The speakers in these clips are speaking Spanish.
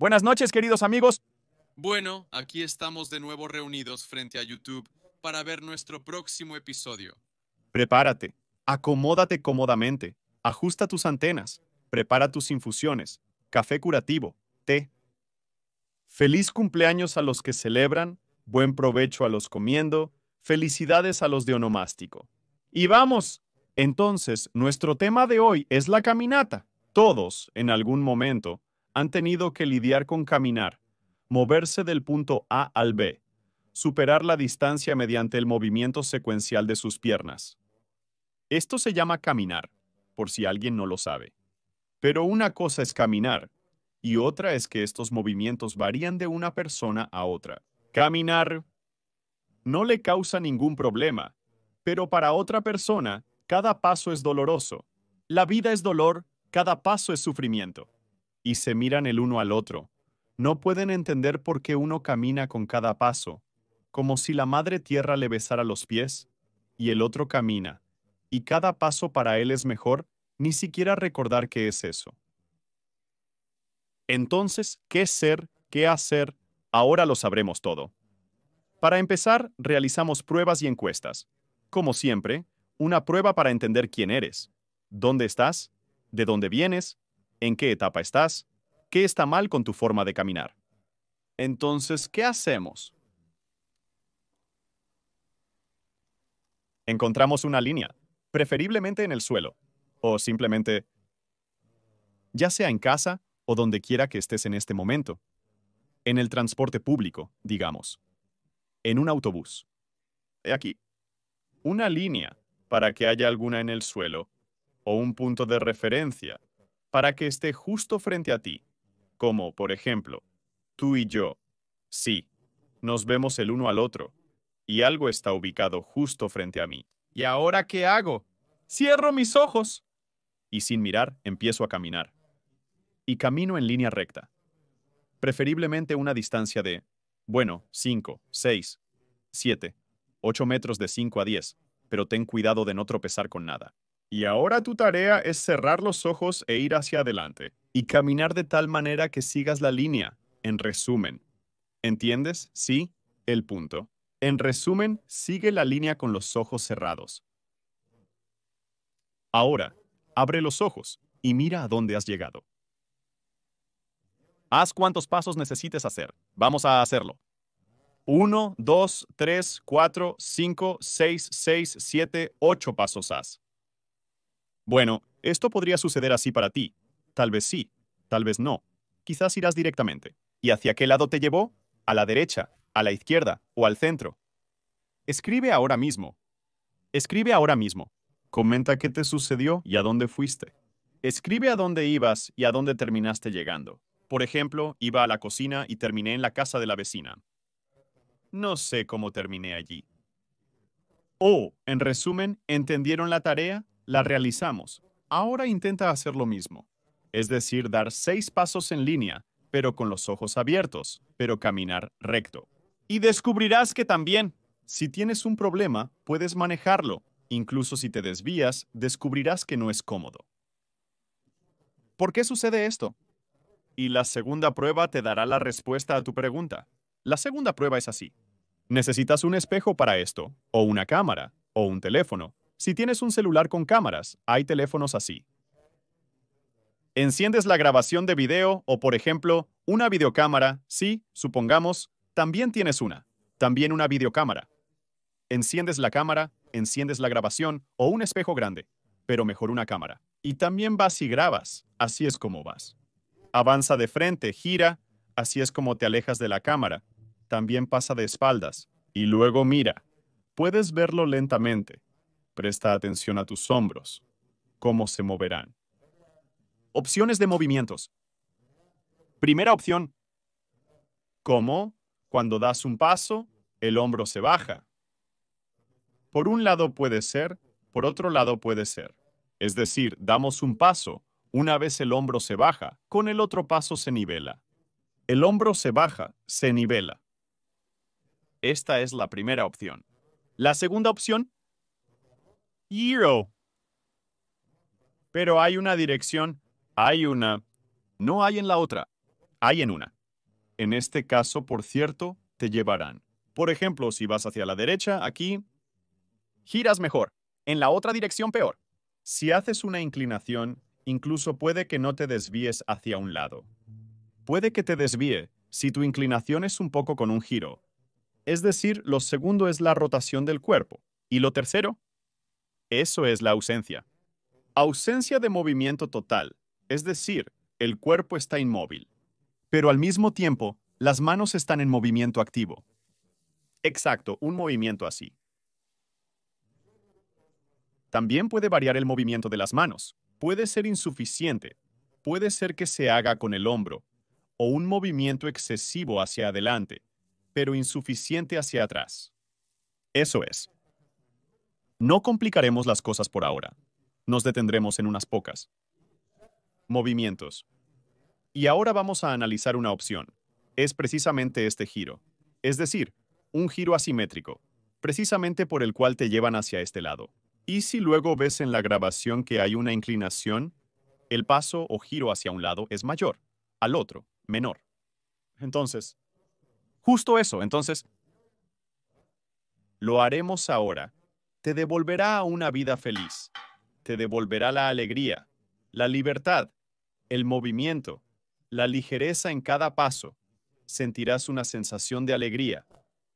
Buenas noches, queridos amigos. Bueno, aquí estamos de nuevo reunidos frente a YouTube para ver nuestro próximo episodio. Prepárate, acomódate cómodamente, ajusta tus antenas, prepara tus infusiones, café curativo, té. Feliz cumpleaños a los que celebran, buen provecho a los comiendo, felicidades a los de onomástico. Y vamos, entonces, nuestro tema de hoy es la caminata. Todos, en algún momento, han tenido que lidiar con caminar, moverse del punto A al B, superar la distancia mediante el movimiento secuencial de sus piernas. Esto se llama caminar, por si alguien no lo sabe. Pero una cosa es caminar, y otra es que estos movimientos varían de una persona a otra. Caminar no le causa ningún problema, pero para otra persona, cada paso es doloroso. La vida es dolor, cada paso es sufrimiento y se miran el uno al otro. No pueden entender por qué uno camina con cada paso, como si la madre tierra le besara los pies, y el otro camina, y cada paso para él es mejor, ni siquiera recordar qué es eso. Entonces, ¿qué ser? ¿Qué hacer? Ahora lo sabremos todo. Para empezar, realizamos pruebas y encuestas. Como siempre, una prueba para entender quién eres, dónde estás, de dónde vienes, en qué etapa estás, qué está mal con tu forma de caminar. Entonces, ¿qué hacemos? Encontramos una línea, preferiblemente en el suelo, o simplemente, ya sea en casa o donde quiera que estés en este momento, en el transporte público, digamos, en un autobús. He aquí, una línea para que haya alguna en el suelo o un punto de referencia para que esté justo frente a ti, como, por ejemplo, tú y yo. Sí, nos vemos el uno al otro, y algo está ubicado justo frente a mí. ¿Y ahora qué hago? Cierro mis ojos. Y sin mirar, empiezo a caminar. Y camino en línea recta. Preferiblemente una distancia de, bueno, 5, 6, 7, 8 metros de 5 a 10, pero ten cuidado de no tropezar con nada. Y ahora tu tarea es cerrar los ojos e ir hacia adelante y caminar de tal manera que sigas la línea, en resumen. ¿Entiendes? Sí, el punto. En resumen, sigue la línea con los ojos cerrados. Ahora, abre los ojos y mira a dónde has llegado. Haz cuantos pasos necesites hacer. Vamos a hacerlo. 1, 2, 3, 4, 5, 6, 6, 7, 8 pasos haz. Bueno, esto podría suceder así para ti. Tal vez sí, tal vez no. Quizás irás directamente. ¿Y hacia qué lado te llevó? ¿A la derecha, a la izquierda o al centro? Escribe ahora mismo. Escribe ahora mismo. Comenta qué te sucedió y a dónde fuiste. Escribe a dónde ibas y a dónde terminaste llegando. Por ejemplo, iba a la cocina y terminé en la casa de la vecina. No sé cómo terminé allí. O, oh, en resumen, ¿entendieron la tarea? la realizamos. Ahora intenta hacer lo mismo, es decir, dar seis pasos en línea, pero con los ojos abiertos, pero caminar recto. Y descubrirás que también, si tienes un problema, puedes manejarlo. Incluso si te desvías, descubrirás que no es cómodo. ¿Por qué sucede esto? Y la segunda prueba te dará la respuesta a tu pregunta. La segunda prueba es así. Necesitas un espejo para esto, o una cámara, o un teléfono, si tienes un celular con cámaras, hay teléfonos así. Enciendes la grabación de video o, por ejemplo, una videocámara, sí, supongamos, también tienes una, también una videocámara. Enciendes la cámara, enciendes la grabación o un espejo grande, pero mejor una cámara. Y también vas y grabas, así es como vas. Avanza de frente, gira, así es como te alejas de la cámara. También pasa de espaldas y luego mira. Puedes verlo lentamente, Presta atención a tus hombros, cómo se moverán. Opciones de movimientos. Primera opción. ¿Cómo? Cuando das un paso, el hombro se baja. Por un lado puede ser, por otro lado puede ser. Es decir, damos un paso, una vez el hombro se baja, con el otro paso se nivela. El hombro se baja, se nivela. Esta es la primera opción. La segunda opción pero hay una dirección, hay una. No hay en la otra, hay en una. En este caso, por cierto, te llevarán. Por ejemplo, si vas hacia la derecha, aquí, giras mejor, en la otra dirección peor. Si haces una inclinación, incluso puede que no te desvíes hacia un lado. Puede que te desvíe si tu inclinación es un poco con un giro. Es decir, lo segundo es la rotación del cuerpo. Y lo tercero, eso es la ausencia. Ausencia de movimiento total, es decir, el cuerpo está inmóvil, pero al mismo tiempo, las manos están en movimiento activo. Exacto, un movimiento así. También puede variar el movimiento de las manos. Puede ser insuficiente. Puede ser que se haga con el hombro o un movimiento excesivo hacia adelante, pero insuficiente hacia atrás. Eso es, no complicaremos las cosas por ahora. Nos detendremos en unas pocas. Movimientos. Y ahora vamos a analizar una opción. Es precisamente este giro. Es decir, un giro asimétrico, precisamente por el cual te llevan hacia este lado. Y si luego ves en la grabación que hay una inclinación, el paso o giro hacia un lado es mayor, al otro, menor. Entonces, justo eso, entonces, lo haremos ahora te devolverá a una vida feliz. Te devolverá la alegría, la libertad, el movimiento, la ligereza en cada paso. Sentirás una sensación de alegría,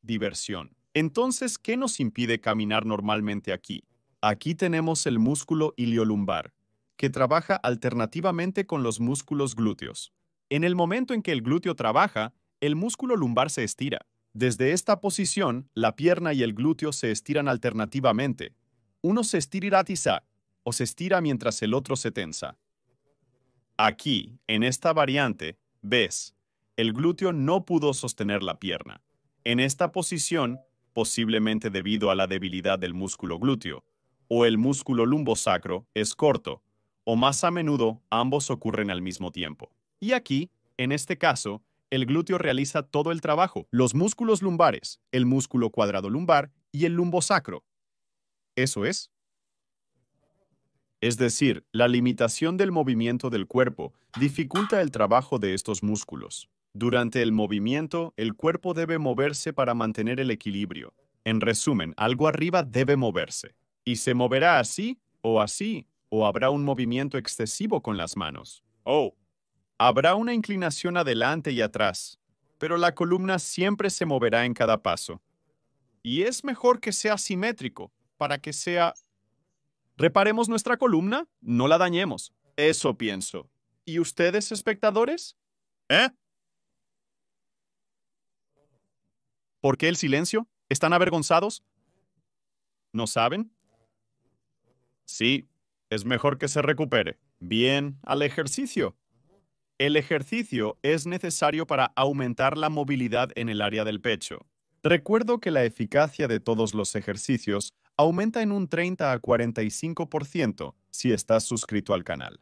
diversión. Entonces, ¿qué nos impide caminar normalmente aquí? Aquí tenemos el músculo iliolumbar, que trabaja alternativamente con los músculos glúteos. En el momento en que el glúteo trabaja, el músculo lumbar se estira. Desde esta posición, la pierna y el glúteo se estiran alternativamente. Uno se estira ratiza, o se estira mientras el otro se tensa. Aquí, en esta variante, ves, el glúteo no pudo sostener la pierna. En esta posición, posiblemente debido a la debilidad del músculo glúteo, o el músculo lumbosacro es corto, o más a menudo ambos ocurren al mismo tiempo. Y aquí, en este caso, el glúteo realiza todo el trabajo, los músculos lumbares, el músculo cuadrado lumbar y el lumbosacro. Eso es. Es decir, la limitación del movimiento del cuerpo dificulta el trabajo de estos músculos. Durante el movimiento, el cuerpo debe moverse para mantener el equilibrio. En resumen, algo arriba debe moverse. Y se moverá así, o así, o habrá un movimiento excesivo con las manos. Oh, Habrá una inclinación adelante y atrás, pero la columna siempre se moverá en cada paso. Y es mejor que sea simétrico, para que sea... Reparemos nuestra columna, no la dañemos. Eso pienso. ¿Y ustedes, espectadores? ¿Eh? ¿Por qué el silencio? ¿Están avergonzados? ¿No saben? Sí, es mejor que se recupere. Bien, al ejercicio. El ejercicio es necesario para aumentar la movilidad en el área del pecho. Recuerdo que la eficacia de todos los ejercicios aumenta en un 30 a 45% si estás suscrito al canal.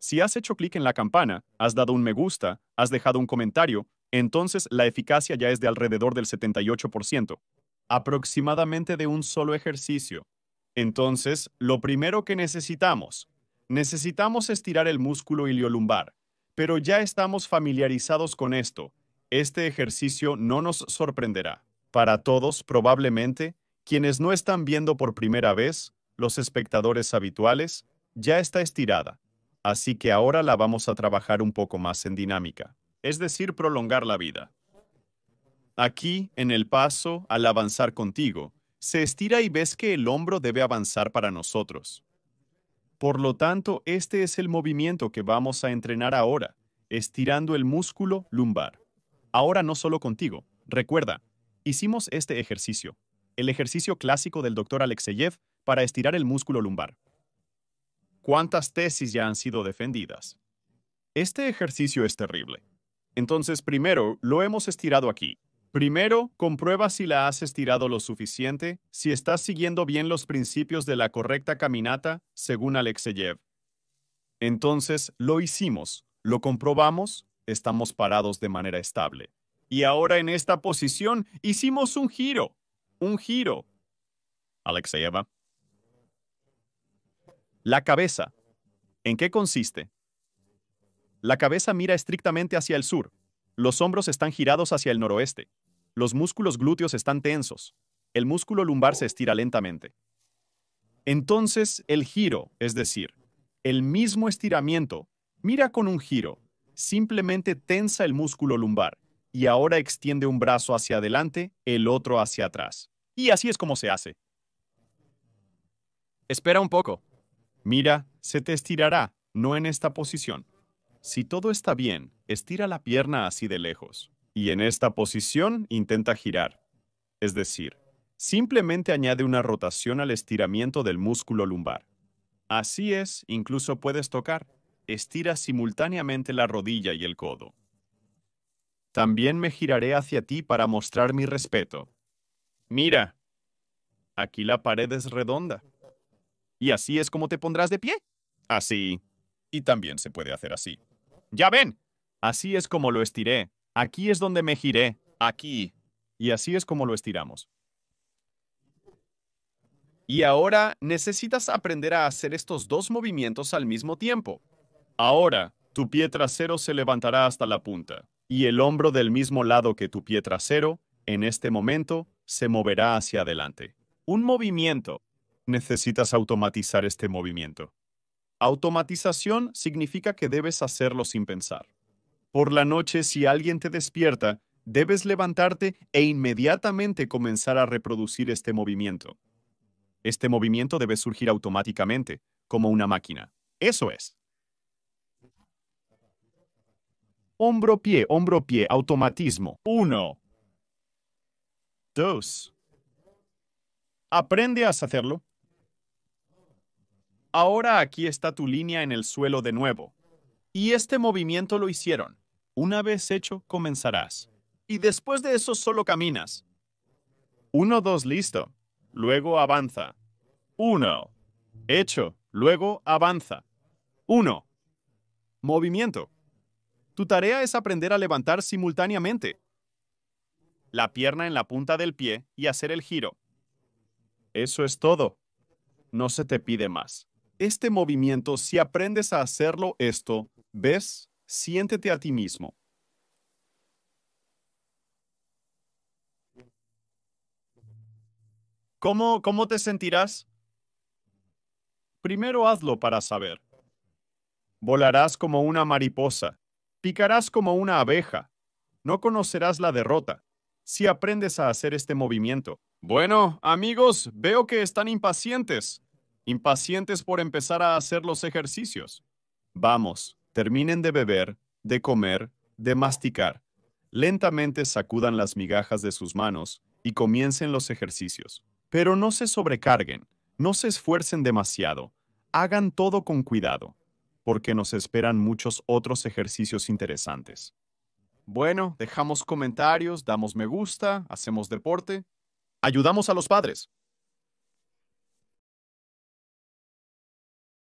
Si has hecho clic en la campana, has dado un me gusta, has dejado un comentario, entonces la eficacia ya es de alrededor del 78%, aproximadamente de un solo ejercicio. Entonces, lo primero que necesitamos, necesitamos estirar el músculo iliolumbar, pero ya estamos familiarizados con esto. Este ejercicio no nos sorprenderá. Para todos, probablemente, quienes no están viendo por primera vez, los espectadores habituales, ya está estirada. Así que ahora la vamos a trabajar un poco más en dinámica, es decir, prolongar la vida. Aquí, en el paso, al avanzar contigo, se estira y ves que el hombro debe avanzar para nosotros. Por lo tanto, este es el movimiento que vamos a entrenar ahora, estirando el músculo lumbar. Ahora no solo contigo. Recuerda, hicimos este ejercicio, el ejercicio clásico del doctor Alexeyev para estirar el músculo lumbar. ¿Cuántas tesis ya han sido defendidas? Este ejercicio es terrible. Entonces, primero, lo hemos estirado aquí, Primero, comprueba si la has estirado lo suficiente, si estás siguiendo bien los principios de la correcta caminata, según Alexeyev. Entonces, lo hicimos, lo comprobamos, estamos parados de manera estable. Y ahora en esta posición hicimos un giro, un giro. Alexeyeva. La cabeza. ¿En qué consiste? La cabeza mira estrictamente hacia el sur. Los hombros están girados hacia el noroeste. Los músculos glúteos están tensos. El músculo lumbar se estira lentamente. Entonces, el giro, es decir, el mismo estiramiento, mira con un giro, simplemente tensa el músculo lumbar y ahora extiende un brazo hacia adelante, el otro hacia atrás. Y así es como se hace. Espera un poco. Mira, se te estirará, no en esta posición. Si todo está bien, estira la pierna así de lejos y en esta posición intenta girar. Es decir, simplemente añade una rotación al estiramiento del músculo lumbar. Así es, incluso puedes tocar. Estira simultáneamente la rodilla y el codo. También me giraré hacia ti para mostrar mi respeto. Mira, aquí la pared es redonda. Y así es como te pondrás de pie. Así. Y también se puede hacer así. ¡Ya ven! Así es como lo estiré, Aquí es donde me giré, aquí. Y así es como lo estiramos. Y ahora necesitas aprender a hacer estos dos movimientos al mismo tiempo. Ahora, tu pie trasero se levantará hasta la punta, y el hombro del mismo lado que tu pie trasero, en este momento, se moverá hacia adelante. Un movimiento. Necesitas automatizar este movimiento. Automatización significa que debes hacerlo sin pensar. Por la noche, si alguien te despierta, debes levantarte e inmediatamente comenzar a reproducir este movimiento. Este movimiento debe surgir automáticamente, como una máquina. Eso es. Hombro-pie, hombro-pie, automatismo. Uno. Dos. Aprende a hacerlo. Ahora aquí está tu línea en el suelo de nuevo. Y este movimiento lo hicieron. Una vez hecho, comenzarás. Y después de eso solo caminas. Uno, dos, listo. Luego avanza. Uno, Hecho. Luego avanza. Uno, Movimiento. Tu tarea es aprender a levantar simultáneamente la pierna en la punta del pie y hacer el giro. Eso es todo. No se te pide más. Este movimiento, si aprendes a hacerlo esto, ¿Ves? Siéntete a ti mismo. ¿Cómo, ¿Cómo te sentirás? Primero hazlo para saber. Volarás como una mariposa, picarás como una abeja, no conocerás la derrota si aprendes a hacer este movimiento. Bueno, amigos, veo que están impacientes, impacientes por empezar a hacer los ejercicios. Vamos, terminen de beber, de comer, de masticar. Lentamente sacudan las migajas de sus manos y comiencen los ejercicios. Pero no se sobrecarguen, no se esfuercen demasiado, hagan todo con cuidado, porque nos esperan muchos otros ejercicios interesantes. Bueno, dejamos comentarios, damos me gusta, hacemos deporte, ayudamos a los padres.